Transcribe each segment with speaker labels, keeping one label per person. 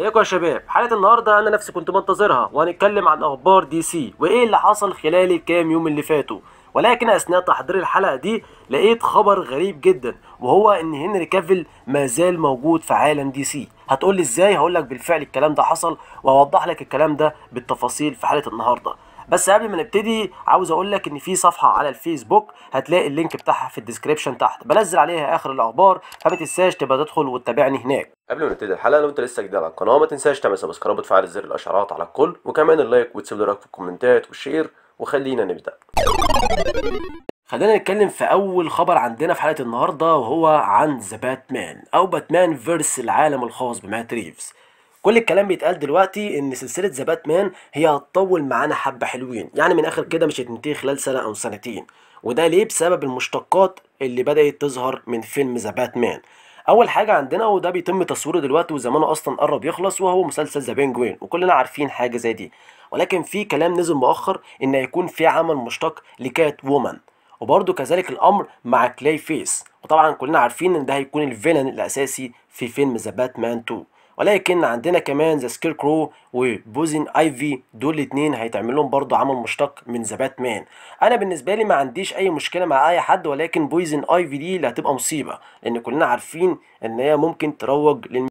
Speaker 1: ازيكم يا شباب حلقه النهارده انا نفسي كنت منتظرها وهنتكلم عن اخبار دي سي وايه اللي حصل خلال الكام يوم اللي فاتوا ولكن اثناء تحضير الحلقه دي لقيت خبر غريب جدا وهو ان هنري كافل ما زال موجود في عالم دي سي هتقول لي ازاي هقول لك بالفعل الكلام ده حصل وهوضح لك الكلام ده بالتفاصيل في حلقه النهارده بس قبل ما نبتدي عاوز اقول لك ان في صفحه على الفيسبوك هتلاقي اللينك بتاعها في الديسكربشن تحت بنزل عليها اخر الاخبار فما تنساش تبقى تدخل وتتابعني هناك قبل ما نبتدي الحلقه لو انت لسه جديد على القناه ما تنساش تعمل سبسكرايب وتفعل زر الاشعارات على الكل وكمان اللايك وتسيب رايك في الكومنتات والشير وخلينا نبدا خلينا نتكلم في اول خبر عندنا في حلقه النهارده وهو عن ذا باتمان او باتمان فيرس العالم الخاص بمات ريفز كل الكلام بيتقال دلوقتي ان سلسله ذا باتمان هي هتطول معانا حبه حلوين يعني من اخر كده مش هتنتهي خلال سنه او سنتين وده ليه بسبب المشتقات اللي بدات تظهر من فيلم ذا باتمان اول حاجه عندنا وده بيتم تصويره دلوقتي وزمانه اصلا قرب يخلص وهو مسلسل ذا بينجوين وكلنا عارفين حاجه زي دي ولكن في كلام نزل مؤخر ان هيكون في عمل مشتق لكات وومن وبرده كذلك الامر مع كلاي فيس وطبعا كلنا عارفين ان ده هيكون الفيلن الاساسي في فيلم ذا باتمان 2 ولكن عندنا كمان ذا سكير كرو وبوزن ايفي دول الاثنين هيتعمل لهم برضه عمل مشتق من ذا باتمان انا بالنسبه لي ما عنديش اي مشكله مع اي حد ولكن بويزن ايفي دي اللي هتبقى مصيبه لان كلنا عارفين ان هي ممكن تروج لل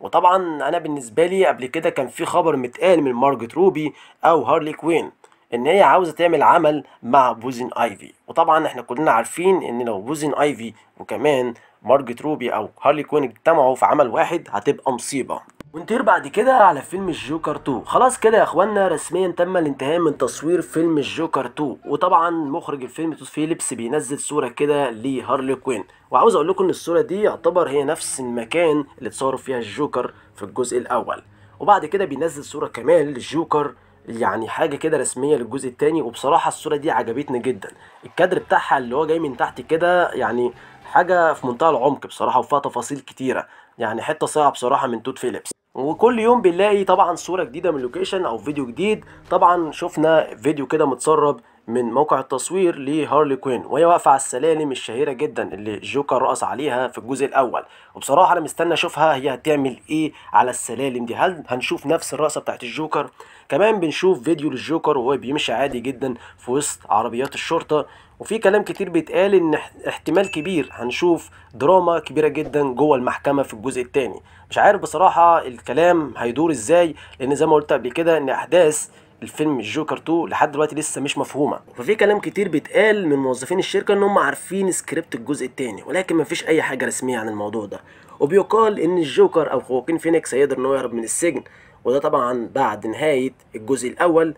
Speaker 1: وطبعا انا بالنسبه لي قبل كده كان في خبر متقال من مارجت روبي او هارلي كوين ان هي عاوزه تعمل عمل مع بوزن ايفي وطبعا احنا كلنا عارفين ان لو بوزن ايفي وكمان مارجت روبي او هارلي كوين اجتمعوا في عمل واحد هتبقى مصيبه ونطير بعد كده على فيلم الجوكر 2 خلاص كده يا اخوانا رسميا تم الانتهاء من تصوير فيلم الجوكر 2 وطبعا مخرج الفيلم توت فيليبس بينزل صوره كده لهارلي كوين وعاوز اقول لكم ان الصوره دي يعتبر هي نفس المكان اللي اتصوروا فيها الجوكر في الجزء الاول وبعد كده بينزل صوره كمان للجوكر يعني حاجه كده رسميه للجزء الثاني وبصراحه الصوره دي عجبتني جدا الكادر بتاعها اللي هو جاي من تحت كده يعني حاجة في منتهى العمق بصراحة وفيها تفاصيل كتيرة يعني حتة صعبه بصراحة من توت فيليبس وكل يوم بنلاقي طبعا صورة جديدة من لوكيشن او فيديو جديد طبعا شفنا فيديو كده متسرب من موقع التصوير لهارلي كوين وهي واقفه على السلالم الشهيره جدا اللي جوكر رقص عليها في الجزء الاول وبصراحه انا مستني اشوفها هي هتعمل ايه على السلالم دي هل هنشوف نفس الرقصه بتاعت الجوكر كمان بنشوف فيديو للجوكر وهو بيمشي عادي جدا في وسط عربيات الشرطه وفي كلام كتير بيتقال ان احتمال كبير هنشوف دراما كبيره جدا جوه المحكمه في الجزء الثاني مش عارف بصراحه الكلام هيدور ازاي لان زي ما قلت قبل كده ان احداث الفيلم الجوكر 2 لحد دلوقتي لسه مش مفهومه ففي كلام كتير بيتقال من موظفين الشركه ان هم عارفين سكريبت الجزء الثاني ولكن مفيش اي حاجه رسميه عن الموضوع ده وبيقال ان الجوكر او خواكين فينيكس هيقدر ان هو يهرب من السجن وده طبعا بعد نهايه الجزء الاول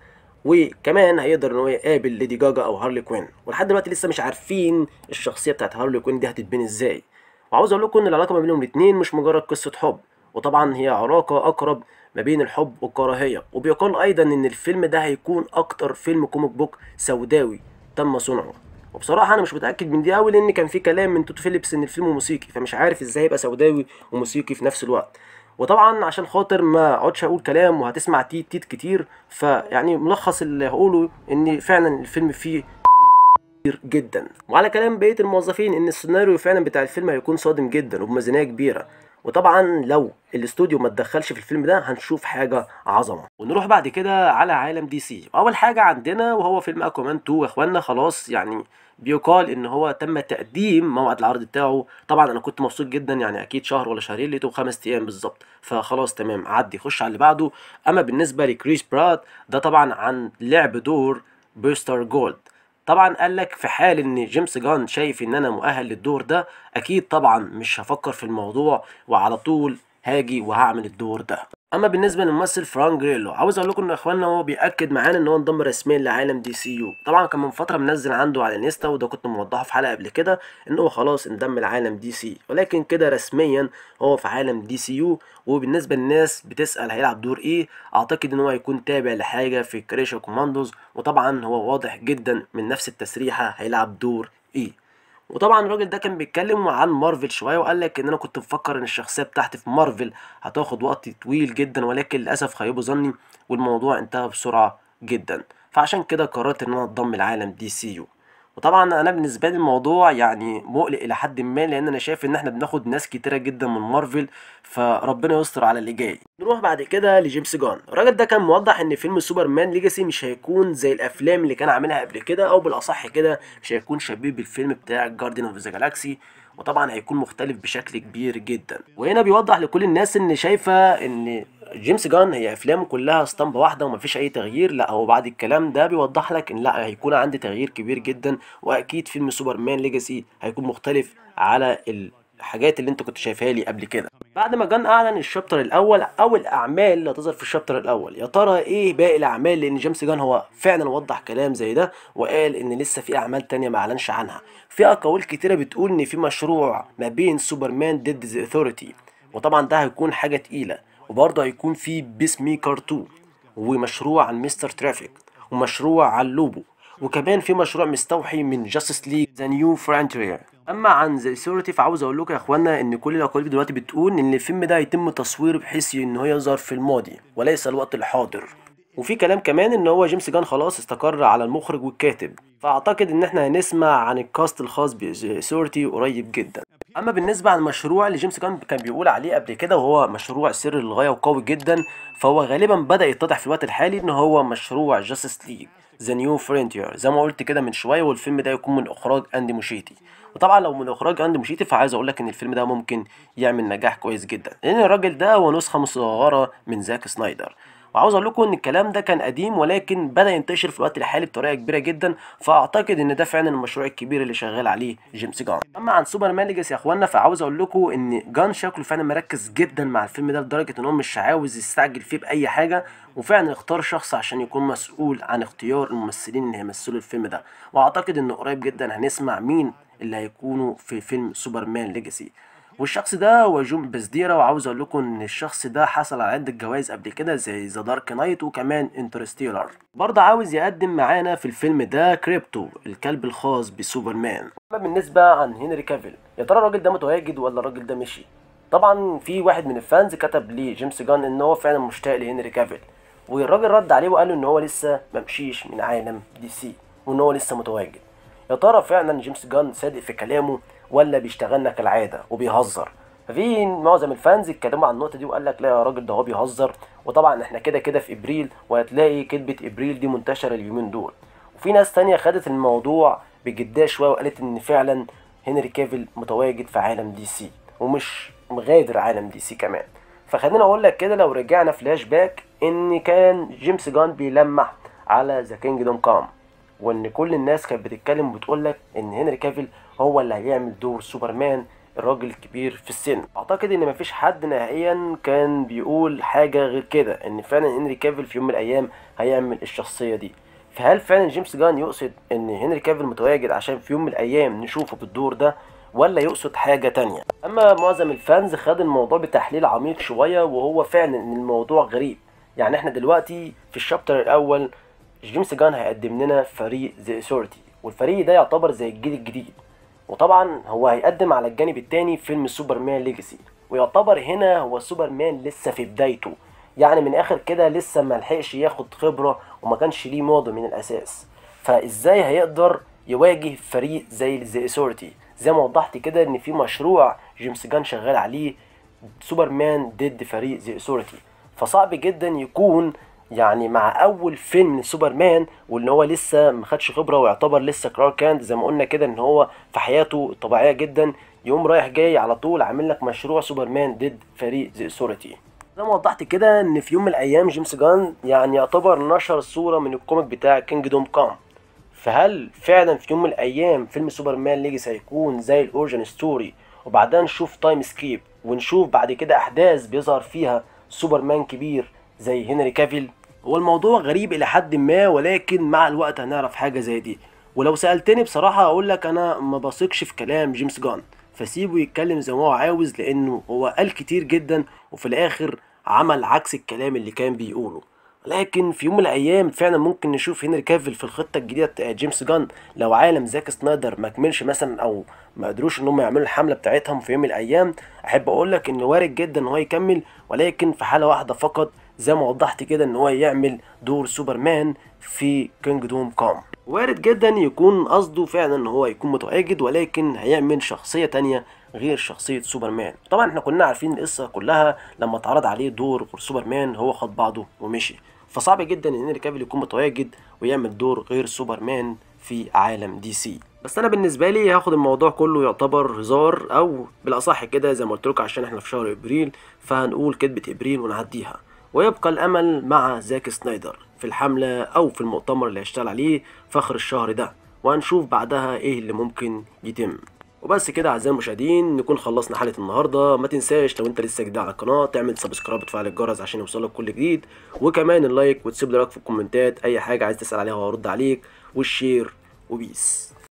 Speaker 1: وكمان هيقدر ان هو يقابل ليدي جاجا او هارلي كوين ولحد دلوقتي لسه مش عارفين الشخصيه بتاعت هارلي كوين دي هتتبني ازاي وعاوز اقول لكم ان العلاقه ما بينهم الاثنين مش مجرد قصه حب وطبعا هي علاقه اقرب ما بين الحب والكراهيه وبيقال ايضا ان الفيلم ده هيكون اكتر فيلم كوميك بوك سوداوي تم صنعه وبصراحه انا مش متاكد من دي قوي لان كان في كلام من توت فيليبس ان الفيلم موسيقي فمش عارف ازاي يبقى سوداوي وموسيقي في نفس الوقت وطبعا عشان خاطر ما اقعدش اقول كلام وهتسمع تيت تيت كتير فيعني ملخص اللي هقوله ان فعلا الفيلم فيه كتير جدا وعلى كلام بقيه الموظفين ان السيناريو فعلا بتاع الفيلم هيكون صادم جدا وبميزانيه كبيره وطبعا لو الاستوديو ما اتدخلش في الفيلم ده هنشوف حاجه عظمه ونروح بعد كده على عالم دي سي اول حاجه عندنا وهو فيلم اكومان 2 يا اخوانا خلاص يعني بيقال ان هو تم تقديم موعد العرض بتاعه طبعا انا كنت مبسوط جدا يعني اكيد شهر ولا شهرين لقيته خمس ايام بالظبط فخلاص تمام عدي خش على اللي بعده اما بالنسبه لكريس برات ده طبعا عن لعب دور بيستر جولد طبعا قال لك في حال ان جيمس جان شايف ان انا مؤهل للدور ده اكيد طبعا مش هفكر في الموضوع وعلى طول هاجي وهعمل الدور ده اما بالنسبه للممثل فران جريلو عاوز اقول لكم ان اخواننا هو بياكد معانا ان هو انضم رسميا لعالم دي سي يو طبعا كان من فتره منزل عنده على انستا وده كنت موضحه في حلقه قبل كده ان هو خلاص انضم لعالم دي سي ولكن كده رسميا هو في عالم دي سي يو وبالنسبه للناس بتسال هيلعب دور ايه اعتقد ان هو هيكون تابع لحاجه في كريشا كوماندوز وطبعا هو واضح جدا من نفس التسريحه هيلعب دور ايه وطبعا الراجل ده كان بيتكلم عن مارفل شويه وقال لك ان انا كنت مفكر ان الشخصيه بتاعتي في مارفل هتاخد وقت طويل جدا ولكن للاسف خيبوا ظني والموضوع انتهى بسرعه جدا فعشان كده قررت ان انا اتضم لعالم دي سي يو وطبعا انا بالنسبه لي الموضوع يعني مقلق الى حد ما لان انا شايف ان احنا بناخد ناس كتيره جدا من مارفل فربنا يستر على اللي جاي نروح بعد كده لجيمس جان الراجل ده كان موضح ان فيلم سوبرمان ليجاسي مش هيكون زي الافلام اللي كان عاملها قبل كده او بالاصح كده مش هيكون شبيه بالفيلم بتاع جاردين اوف ذا جالاكسي وطبعا هيكون مختلف بشكل كبير جدا وهنا بيوضح لكل الناس ان شايفه ان جيمس جان هي افلامه كلها اسطمبه واحده ومفيش اي تغيير لا هو بعد الكلام ده بيوضح لك ان لا هيكون عندي تغيير كبير جدا واكيد فيلم سوبرمان ليجاسي هيكون مختلف على الحاجات اللي انت كنت شايفها لي قبل كده بعد ما جان اعلن الشابتر الاول او الاعمال اللي هتظهر في الشابتر الاول يا ترى ايه باقي الاعمال لان جيمس جان هو فعلا وضح كلام زي ده وقال ان لسه في اعمال تانية ما اعلنش عنها في اقاويل كتيره بتقول ان في مشروع ما بين سوبرمان ضد ذا اثوريتي وطبعا ده هيكون حاجه تقيله وبرضه هيكون في بيس ميكر 2 ومشروع عن مستر ترافيك ومشروع عن لوبو وكمان في مشروع مستوحي من جاستس ليج ذا نيو فرانتير اما عن ذا سيورتي فعاوز اقول لكم يا اخوانا ان كل الاقاليم دلوقتي بتقول ان الفيلم ده هيتم تصويره بحيث ان هو يظهر في الماضي وليس الوقت الحاضر وفي كلام كمان ان هو جيمس جان خلاص استقر على المخرج والكاتب فاعتقد ان احنا هنسمع عن الكاست الخاص بسورتي قريب جدا اما بالنسبه عن المشروع اللي جيمس كان كان بيقول عليه قبل كده وهو مشروع سر للغايه وقوي جدا فهو غالبا بدا يتضح في الوقت الحالي ان هو مشروع جاستس ليج ذا نيو فرونتير زي ما قلت كده من شويه والفيلم ده يكون من اخراج اندي موشيتي وطبعا لو من اخراج اندي موشيتي فعايز اقول لك ان الفيلم ده ممكن يعمل نجاح كويس جدا لان الراجل ده هو نسخه مصغره من زاك سنايدر وعاوز اقول لكم ان الكلام ده كان قديم ولكن بدا ينتشر في الوقت الحالي بطريقه كبيره جدا فاعتقد ان ده فعلا المشروع الكبير اللي شغال عليه جيمس جان اما عن سوبر مان ليجاسي يا اخوانا فعاوز اقول لكم ان جان شكله فعلا مركز جدا مع الفيلم ده لدرجه ان هو مش عاوز يستعجل فيه باي حاجه وفعلا اختار شخص عشان يكون مسؤول عن اختيار الممثلين اللي هيمثلوا الفيلم ده واعتقد ان قريب جدا هنسمع مين اللي هيكونوا في فيلم سوبرمان ليجاسي والشخص ده وجوم بزديرة وعاوز اقول لكم ان الشخص ده حصل على عدة جوائز قبل كده زي ذا دارك نايت وكمان انترستيلر برضه عاوز يقدم معانا في الفيلم ده كريبتو الكلب الخاص بسوبرمان اما بالنسبة عن هنري كافيل يا ترى الراجل ده متواجد ولا الراجل ده مشي طبعا في واحد من الفانز كتب لي جيمس جان ان هو فعلا مشتاق لهنري كافيل والراجل رد عليه وقال له ان هو لسه ممشيش من عالم دي سي وان هو لسه متواجد يا ترى فعلا جيمس جان صادق في كلامه ولا بيشتغلنا كالعاده وبيهزر ففي معظم الفانز اتكلموا عن النقطه دي وقال لك لا يا راجل ده هو بيهزر وطبعا احنا كده كده في ابريل وهتلاقي كذبه ابريل دي منتشره اليومين دول وفي ناس تانية خدت الموضوع بجديه شويه وقالت ان فعلا هنري كافل متواجد في عالم دي سي ومش مغادر عالم دي سي كمان فخلينا اقول لك كده لو رجعنا فلاش باك ان كان جيمس جان بيلمح على ذا كينجدوم كام وان كل الناس كانت بتتكلم وبتقول لك ان هنري كافيل هو اللي هيعمل دور سوبرمان الراجل الكبير في السن اعتقد ان مفيش حد نهائيا كان بيقول حاجه غير كده ان فعلا هنري كافيل في يوم من الايام هيعمل الشخصيه دي فهل فعلا جيمس جان يقصد ان هنري كافيل متواجد عشان في يوم من الايام نشوفه بالدور ده ولا يقصد حاجة تانية أما معظم الفانز خد الموضوع بتحليل عميق شوية وهو فعلا إن الموضوع غريب يعني احنا دلوقتي في الشابتر الأول جيمس جان هيقدم لنا فريق ذا اثورتي والفريق ده يعتبر زي الجيل الجديد وطبعا هو هيقدم على الجانب التاني فيلم سوبرمان ليجاسي ويعتبر هنا هو سوبرمان لسه في بدايته يعني من اخر كده لسه ما لحقش ياخد خبره وما كانش ليه ماضي من الاساس فازاي هيقدر يواجه فريق زي ذا اثورتي زي ما وضحت كده ان في مشروع جيمس جان شغال عليه سوبرمان ضد فريق ذا اثورتي فصعب جدا يكون يعني مع اول فيلم سوبرمان وان هو لسه ما خدش خبره ويعتبر لسه كرار كانت زي ما قلنا كده ان هو في حياته طبيعيه جدا يوم رايح جاي على طول عامل لك مشروع سوبرمان ضد فريق زي سورتي زي ما وضحت كده ان في يوم من الايام جيمس جان يعني يعتبر نشر صوره من الكوميك بتاع كينج دوم كام فهل فعلا في يوم من الايام فيلم سوبرمان ليجيس هيكون زي الاورجن ستوري وبعدها نشوف تايم سكيب ونشوف بعد كده احداث بيظهر فيها سوبرمان كبير زي هنري كافيل هو الموضوع غريب الى حد ما ولكن مع الوقت هنعرف حاجه زي دي ولو سالتني بصراحه اقول لك انا ما بثقش في كلام جيمس جان فسيبه يتكلم زي ما هو عاوز لانه هو قال كتير جدا وفي الاخر عمل عكس الكلام اللي كان بيقوله لكن في يوم من الايام فعلا ممكن نشوف هنري كافيل في الخطه الجديده بتاع جيمس جان لو عالم زاك سنايدر ما كملش مثلا او ما قدروش ان هم يعملوا الحمله بتاعتهم في يوم من الايام احب اقول لك ان وارد جدا ان هو يكمل ولكن في حاله واحده فقط زي ما وضحت كده ان هو يعمل دور سوبرمان في كينج دوم كوم وارد جدا يكون قصده فعلا ان هو يكون متواجد ولكن هيعمل شخصية تانية غير شخصية سوبرمان طبعا احنا كنا عارفين القصة كلها لما اتعرض عليه دور سوبرمان هو خد بعضه ومشي فصعب جدا ان هنري كافل يكون متواجد ويعمل دور غير سوبرمان في عالم دي سي بس انا بالنسبه لي هاخد الموضوع كله يعتبر هزار او بالاصح كده زي ما قلت لكم عشان احنا في شهر ابريل فهنقول كذبه ابريل ونعديها ويبقى الأمل مع زاك سنايدر في الحملة أو في المؤتمر اللي هيشتغل عليه في آخر الشهر ده وهنشوف بعدها إيه اللي ممكن يتم وبس كده اعزائي المشاهدين نكون خلصنا حلقه النهارده ما تنساش لو انت لسه جديد على القناه تعمل سبسكرايب وتفعل الجرس عشان يوصلك كل جديد وكمان اللايك وتسيب لي رايك في الكومنتات اي حاجه عايز تسال عليها وهرد عليك والشير وبيس